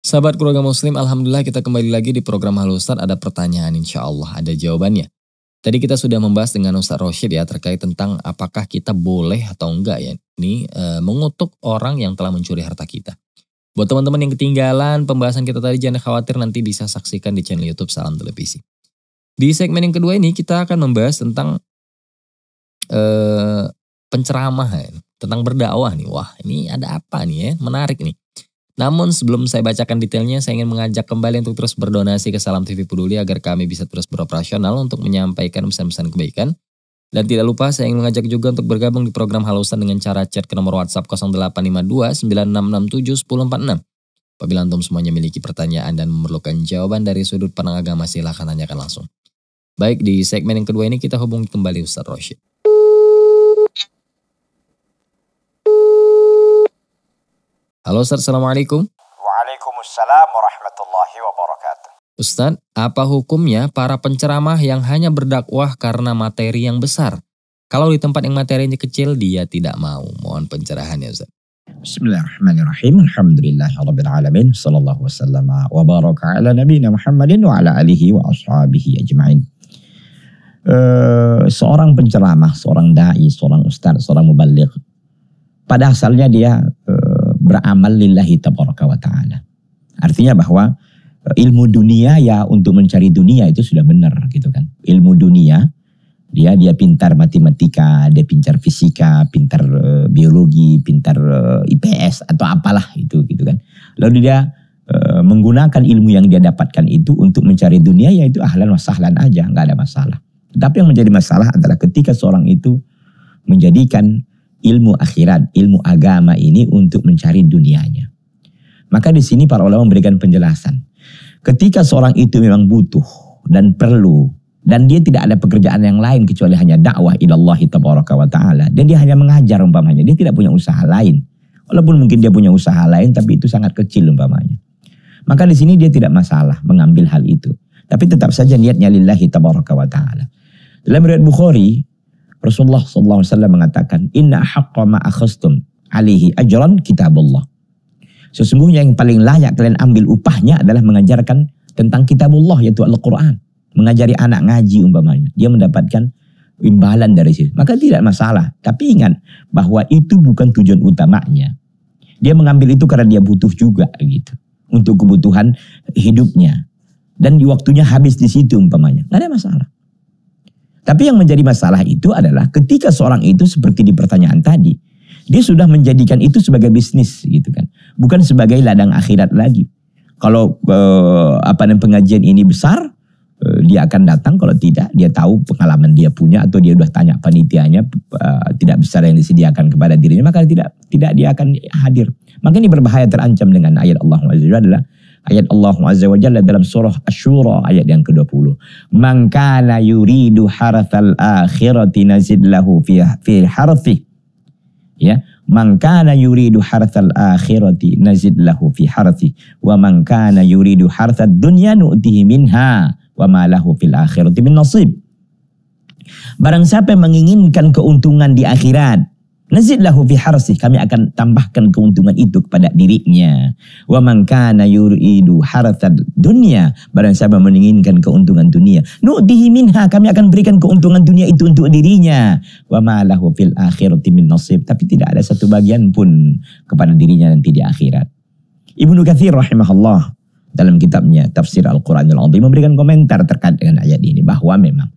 Sahabat keluarga muslim, Alhamdulillah kita kembali lagi di program Halo Ustaz. Ada pertanyaan insya Allah, ada jawabannya. Tadi kita sudah membahas dengan Ustaz Roshid ya terkait tentang apakah kita boleh atau enggak ya. Ini e, mengutuk orang yang telah mencuri harta kita. Buat teman-teman yang ketinggalan pembahasan kita tadi jangan khawatir nanti bisa saksikan di channel Youtube Salam Televisi. Di segmen yang kedua ini kita akan membahas tentang eh, penceramahan, ya, tentang berdakwah nih. Wah, ini ada apa nih ya? Menarik nih. Namun sebelum saya bacakan detailnya, saya ingin mengajak kembali untuk terus berdonasi ke Salam TV Peduli agar kami bisa terus beroperasional untuk menyampaikan pesan-pesan kebaikan. Dan tidak lupa saya ingin mengajak juga untuk bergabung di program halusan dengan cara chat ke nomor WhatsApp 0852 9667 1046 Apabila antum semuanya memiliki pertanyaan dan memerlukan jawaban dari sudut pandang agama, silahkan tanyakan langsung. Baik, di segmen yang kedua ini kita hubungi kembali Ustaz Roshid. Halo Ustaz, Assalamualaikum. Waalaikumsalam warahmatullahi wabarakatuh. Ustaz, apa hukumnya para penceramah yang hanya berdakwah karena materi yang besar? Kalau di tempat yang materinya kecil, dia tidak mau. Mohon pencerahan ya Ustaz. Bismillahirrahmanirrahim. Alhamdulillahirrabbilalamin. Sallallahu wasallam wa baraka ala nabina Muhammadin wa ala alihi wa ashabihi ajma'in. Uh, seorang penceramah, seorang da'i, seorang ustaz, seorang mubalik. Pada asalnya dia uh, beramal lillahi tabaraka wa ta'ala. Artinya bahwa eh, ilmu dunia ya untuk mencari dunia itu sudah benar gitu kan. Ilmu dunia dia ya, dia pintar matematika, dia pintar fisika, pintar uh, biologi, pintar uh, eh, IPS atau apalah itu gitu kan. Lalu dia uh, menggunakan ilmu yang dia dapatkan itu untuk mencari dunia yaitu ahlan wasahlan aja, nggak ada masalah. Tapi yang menjadi masalah adalah ketika seorang itu menjadikan ilmu akhirat, ilmu agama ini untuk mencari dunianya. Maka di sini para ulama memberikan penjelasan. Ketika seorang itu memang butuh dan perlu dan dia tidak ada pekerjaan yang lain kecuali hanya dakwah ilallah tabaraka wa taala dan dia hanya mengajar umpamanya dia tidak punya usaha lain walaupun mungkin dia punya usaha lain tapi itu sangat kecil umpamanya maka di sini dia tidak masalah mengambil hal itu tapi tetap saja niatnya lillahi tabaraka wa taala dalam riwayat Bukhari Rasulullah saw mengatakan inna haqqa ma akhastum alihi ajran kitabullah sesungguhnya yang paling layak kalian ambil upahnya adalah mengajarkan tentang kitabullah yaitu Al-Qur'an mengajari anak ngaji umpamanya, dia mendapatkan imbalan dari situ. Maka tidak masalah. Tapi ingat bahwa itu bukan tujuan utamanya. Dia mengambil itu karena dia butuh juga gitu. Untuk kebutuhan hidupnya. Dan di waktunya habis di situ umpamanya. Gak ada masalah. Tapi yang menjadi masalah itu adalah ketika seorang itu seperti di pertanyaan tadi. Dia sudah menjadikan itu sebagai bisnis gitu kan. Bukan sebagai ladang akhirat lagi. Kalau eh, apa namanya pengajian ini besar, Eh, dia akan datang kalau tidak dia tahu pengalaman dia punya atau dia sudah tanya panitianya uh, tidak besar yang disediakan kepada dirinya maka tidak tidak dia akan hadir maka ini berbahaya terancam dengan ayat Allah azza adalah ayat Allah azza wa jalla dalam surah asy-syura ayat yang ke-20 man kana yuridu harathal akhirati nazid lahu fi fi harfi ya man kana yuridu harthal akhirati nazid lahu fi harfi wa man kana yuridu harthad dunya nu'tihi minha wa ma lahu fil akhirati min nasib. Barang siapa yang menginginkan keuntungan di akhirat, Nazidlahu fi harsih. Kami akan tambahkan keuntungan itu kepada dirinya. Wa man kana yuridu harsad dunia. Barang siapa menginginkan keuntungan dunia. Nu'tihi minha. Kami akan berikan keuntungan dunia itu untuk dirinya. Wa ma lahu fil akhirati min nasib. Tapi tidak ada satu bagian pun kepada dirinya nanti di akhirat. Ibnu Kathir rahimahullah dalam kitabnya Tafsir Al-Quranul Azim memberikan komentar terkait dengan ayat ini bahwa memang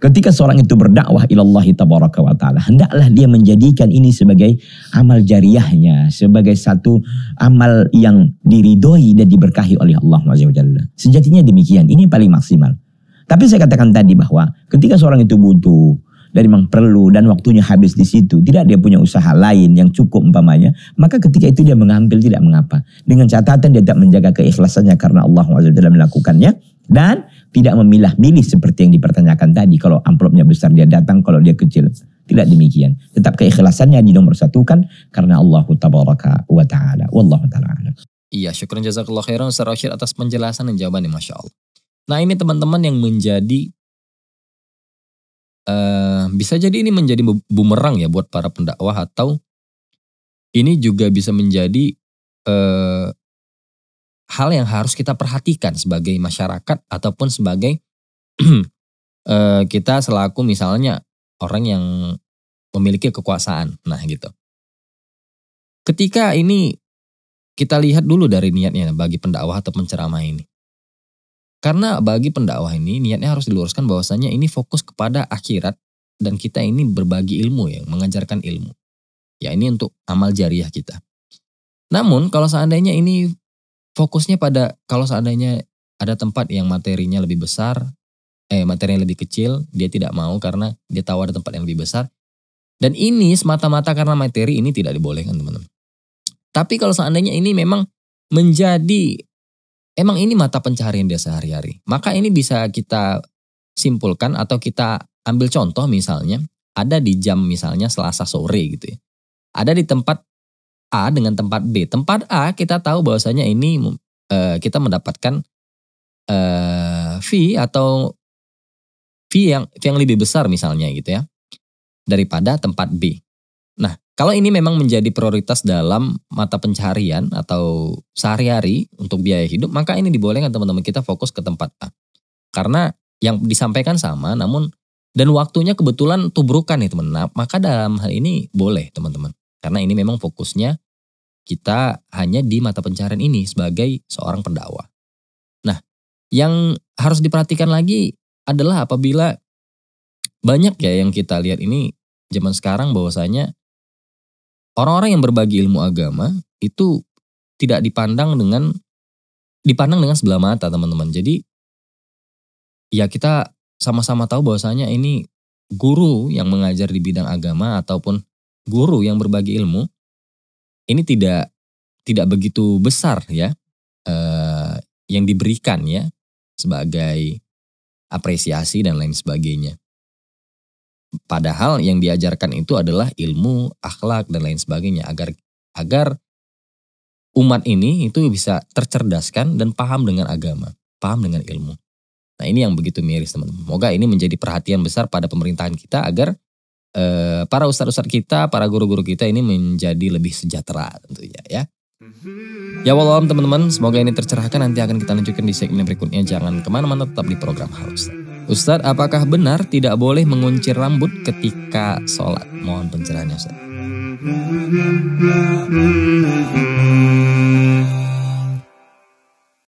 ketika seorang itu berdakwah ilallah tabaraka wa taala hendaklah dia menjadikan ini sebagai amal jariahnya sebagai satu amal yang diridhoi dan diberkahi oleh Allah Jalla. Sejatinya demikian, ini paling maksimal. Tapi saya katakan tadi bahwa ketika seorang itu butuh dan memang perlu dan waktunya habis di situ, tidak dia punya usaha lain yang cukup umpamanya, maka ketika itu dia mengambil tidak mengapa. Dengan catatan dia tidak menjaga keikhlasannya karena Allah dalam melakukannya dan tidak memilah-milih seperti yang dipertanyakan tadi kalau amplopnya besar dia datang, kalau dia kecil. Tidak demikian. Tetap keikhlasannya di nomor satu kan karena Allah tabaraka wa taala. Wallahu taala Iya, syukur jazakallah khairan Ustaz Rashid atas penjelasan dan jawabannya Masya Allah. Nah ini teman-teman yang menjadi Eh, bisa jadi ini menjadi bumerang ya buat para pendakwah atau ini juga bisa menjadi uh, hal yang harus kita perhatikan sebagai masyarakat ataupun sebagai uh, kita selaku misalnya orang yang memiliki kekuasaan. Nah gitu. Ketika ini kita lihat dulu dari niatnya bagi pendakwah atau penceramah ini. Karena bagi pendakwah ini niatnya harus diluruskan bahwasanya ini fokus kepada akhirat dan kita ini berbagi ilmu yang mengajarkan ilmu. Ya ini untuk amal jariah kita. Namun kalau seandainya ini fokusnya pada kalau seandainya ada tempat yang materinya lebih besar, eh materinya lebih kecil, dia tidak mau karena dia tahu ada tempat yang lebih besar. Dan ini semata-mata karena materi ini tidak dibolehkan teman-teman. Tapi kalau seandainya ini memang menjadi Emang ini mata pencaharian dia sehari-hari. Maka ini bisa kita simpulkan atau kita ambil contoh misalnya, ada di jam misalnya Selasa sore gitu ya. Ada di tempat A dengan tempat B. Tempat A kita tahu bahwasanya ini uh, kita mendapatkan uh, fee atau fee yang fee yang lebih besar misalnya gitu ya daripada tempat B. Nah, kalau ini memang menjadi prioritas dalam mata pencarian atau sehari-hari untuk biaya hidup, maka ini dibolehkan teman-teman kita fokus ke tempat A. Karena yang disampaikan sama, namun dan waktunya kebetulan tubrukan nih teman. Nah, maka dalam hal ini boleh teman-teman. Karena ini memang fokusnya kita hanya di mata pencarian ini sebagai seorang pendakwa. Nah, yang harus diperhatikan lagi adalah apabila banyak ya yang kita lihat ini zaman sekarang bahwasanya orang-orang yang berbagi ilmu agama itu tidak dipandang dengan dipandang dengan sebelah mata teman-teman. Jadi ya kita sama-sama tahu bahwasanya ini guru yang mengajar di bidang agama ataupun guru yang berbagi ilmu ini tidak tidak begitu besar ya eh, yang diberikan ya sebagai apresiasi dan lain sebagainya. Padahal yang diajarkan itu adalah ilmu, akhlak dan lain sebagainya agar agar umat ini itu bisa tercerdaskan dan paham dengan agama, paham dengan ilmu. Nah ini yang begitu miris teman-teman. Semoga ini menjadi perhatian besar pada pemerintahan kita agar eh, para ustadz-ustadz kita, para guru-guru kita ini menjadi lebih sejahtera tentunya ya. Ya Allah teman-teman, semoga ini tercerahkan nanti akan kita lanjutkan di segmen berikutnya. Jangan kemana-mana tetap di program Halus. Ustadz, apakah benar tidak boleh menguncir rambut ketika sholat? Mohon pencerahannya Ustadz.